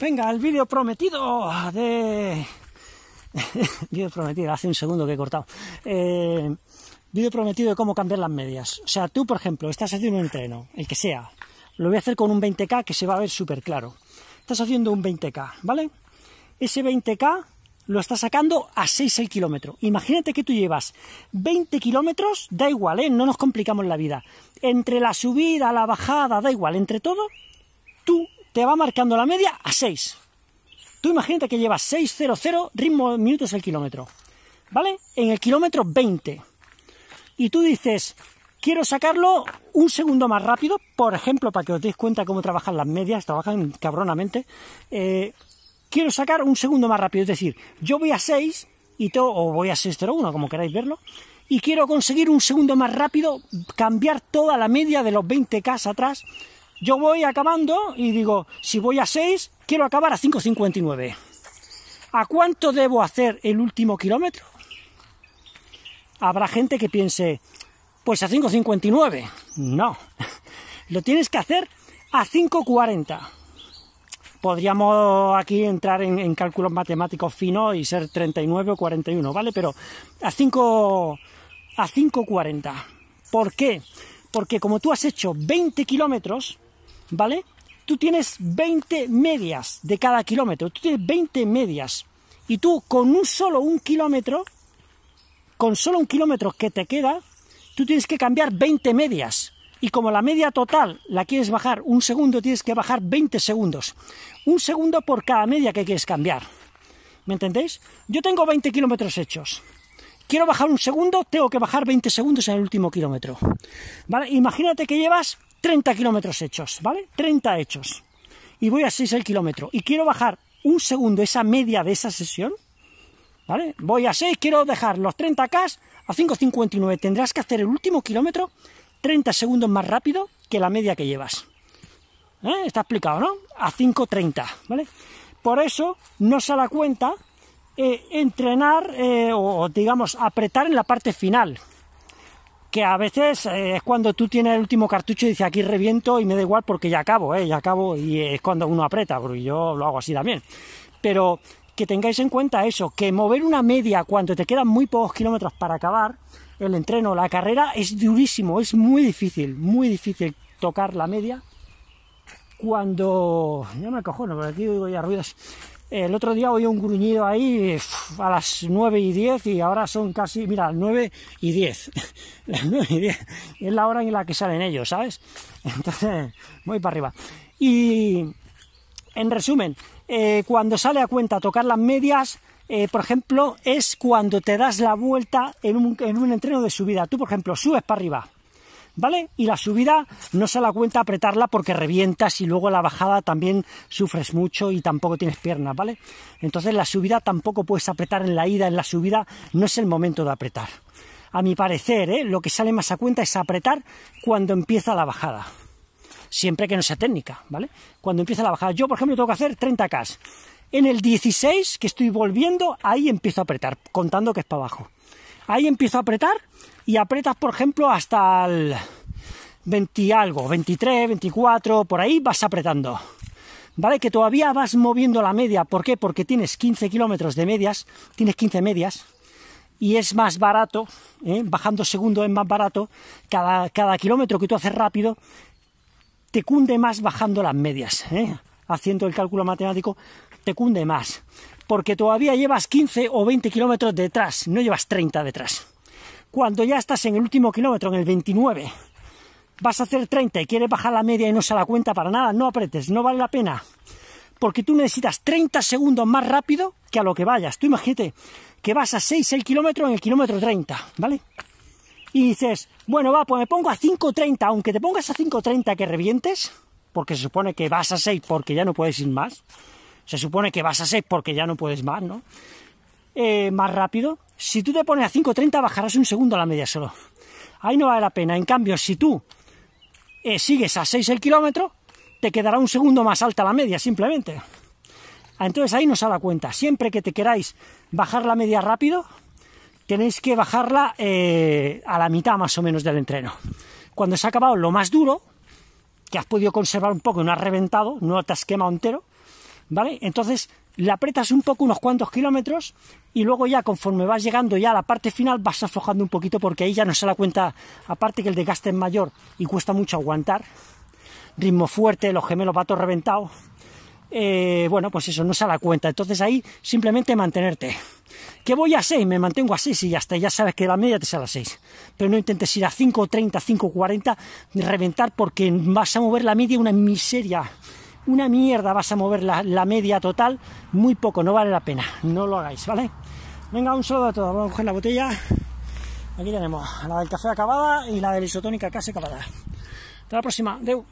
venga, el vídeo prometido de... vídeo prometido, hace un segundo que he cortado. Eh, vídeo prometido de cómo cambiar las medias. O sea, tú, por ejemplo, estás haciendo un entreno, el que sea. Lo voy a hacer con un 20K que se va a ver súper claro. Estás haciendo un 20K, ¿vale? Ese 20K lo estás sacando a 6 el kilómetro. Imagínate que tú llevas 20 kilómetros, da igual, ¿eh? no nos complicamos la vida. Entre la subida, la bajada, da igual, entre todo, tú va marcando la media a 6. Tú imagínate que llevas 6.00 ritmo minutos el kilómetro, ¿vale? En el kilómetro 20. Y tú dices, quiero sacarlo un segundo más rápido, por ejemplo, para que os deis cuenta cómo trabajan las medias, trabajan cabronamente. Eh, quiero sacar un segundo más rápido, es decir, yo voy a 6 y todo o voy a 6.01, como queráis verlo, y quiero conseguir un segundo más rápido, cambiar toda la media de los 20K atrás yo voy acabando y digo, si voy a 6, quiero acabar a 5.59. ¿A cuánto debo hacer el último kilómetro? Habrá gente que piense, pues a 5.59. No, lo tienes que hacer a 5.40. Podríamos aquí entrar en, cálculos matemáticos finos y ser 39 o 41, ¿vale? Pero a 5 a 5.40. ¿Por qué? Porque como tú has hecho 20 kilómetros, ¿vale? Tú tienes 20 medias de cada kilómetro, tú tienes 20 medias. Y tú con un solo un kilómetro, con solo un kilómetro que te queda, tú tienes que cambiar 20 medias. Y como la media total la quieres bajar un segundo, tienes que bajar 20 segundos. Un segundo por cada media que quieres cambiar. ¿Me entendéis? Yo tengo 20 kilómetros hechos. Quiero bajar un segundo, tengo que bajar 20 segundos en el último kilómetro. ¿Vale? Imagínate que llevas 30 kilómetros hechos, ¿vale? 30 hechos. Y voy a 6 el kilómetro. Y quiero bajar un segundo esa media de esa sesión, ¿vale? Voy a 6, quiero dejar los 30K a 5.59. Tendrás que hacer el último kilómetro 30 segundos más rápido que la media que llevas. ¿Eh? Está explicado, ¿no? A 5.30, ¿vale? Por eso no se da cuenta eh, entrenar eh, o, digamos, apretar en la parte final que a veces eh, es cuando tú tienes el último cartucho y dices aquí reviento y me da igual porque ya acabo, eh, ya acabo y es cuando uno aprieta, porque yo lo hago así también. Pero que tengáis en cuenta eso, que mover una media cuando te quedan muy pocos kilómetros para acabar el entreno, la carrera, es durísimo, es muy difícil, muy difícil tocar la media cuando... Ya me no por aquí oigo ya ruidos. El otro día oí un gruñido ahí a las 9 y 10 y ahora son casi, mira, 9 y 10. Las 9 y 10 es la hora en la que salen ellos, ¿sabes? Entonces, voy para arriba. Y, en resumen, eh, cuando sale a cuenta tocar las medias, eh, por ejemplo, es cuando te das la vuelta en un, en un entreno de subida. Tú, por ejemplo, subes para arriba, ¿vale? Y la subida no se la cuenta apretarla porque revientas y luego la bajada también sufres mucho y tampoco tienes piernas, ¿vale? Entonces la subida tampoco puedes apretar en la ida, en la subida no es el momento de apretar. A mi parecer, ¿eh? lo que sale más a cuenta es apretar cuando empieza la bajada. Siempre que no sea técnica, ¿vale? Cuando empieza la bajada. Yo, por ejemplo, tengo que hacer 30K. En el 16, que estoy volviendo, ahí empiezo a apretar, contando que es para abajo. Ahí empiezo a apretar y apretas, por ejemplo, hasta el 20 y algo, 23, 24, por ahí vas apretando. ¿Vale? Que todavía vas moviendo la media. ¿Por qué? Porque tienes 15 kilómetros de medias, tienes 15 medias, y es más barato, ¿eh? bajando segundo es más barato, cada, kilómetro que tú haces rápido, te cunde más bajando las medias, ¿eh? haciendo el cálculo matemático, cunde más, porque todavía llevas 15 o 20 kilómetros detrás, no llevas 30 detrás. Cuando ya estás en el último kilómetro, en el 29, vas a hacer 30 y quieres bajar la media y no se da cuenta para nada, no apretes, no vale la pena. Porque tú necesitas 30 segundos más rápido que a lo que vayas. Tú imagínate que vas a 6 el kilómetro en el kilómetro 30, ¿vale? Y dices, bueno, va, pues me pongo a 5.30, aunque te pongas a 5.30 que revientes, porque se supone que vas a 6 porque ya no puedes ir más, se supone que vas a 6 porque ya no puedes más, ¿no? Eh, más rápido. Si tú te pones a 5.30 bajarás un segundo a la media solo. Ahí no vale la pena. En cambio, si tú eh, sigues a 6 el kilómetro, te quedará un segundo más alta la media, simplemente. Ah, entonces ahí no se da cuenta. Siempre que te queráis bajar la media rápido, tenéis que bajarla eh, a la mitad más o menos del entreno. Cuando se ha acabado lo más duro, que has podido conservar un poco y no has reventado, no te has quemado entero, ¿vale? Entonces la aprietas un poco unos cuantos kilómetros y luego ya conforme vas llegando ya a la parte final vas aflojando un poquito porque ahí ya no se da cuenta, aparte que el desgaste es mayor y cuesta mucho aguantar, ritmo fuerte, los gemelos patos reventados, eh, bueno, pues eso, no se da cuenta. Entonces ahí simplemente mantenerte. Que voy a 6, me mantengo a 6 y ya está, ya sabes que la media te sale a 6. Pero no intentes ir a 5.30, 5.40, reventar porque vas a mover la media una miseria una mierda vas a mover la, media total, muy poco, no vale la pena, no lo hagáis, ¿vale? Venga, un saludo a todos, vamos a coger la botella. Aquí tenemos la del café acabada y la del isotónica casi acabada. Hasta la próxima, deu.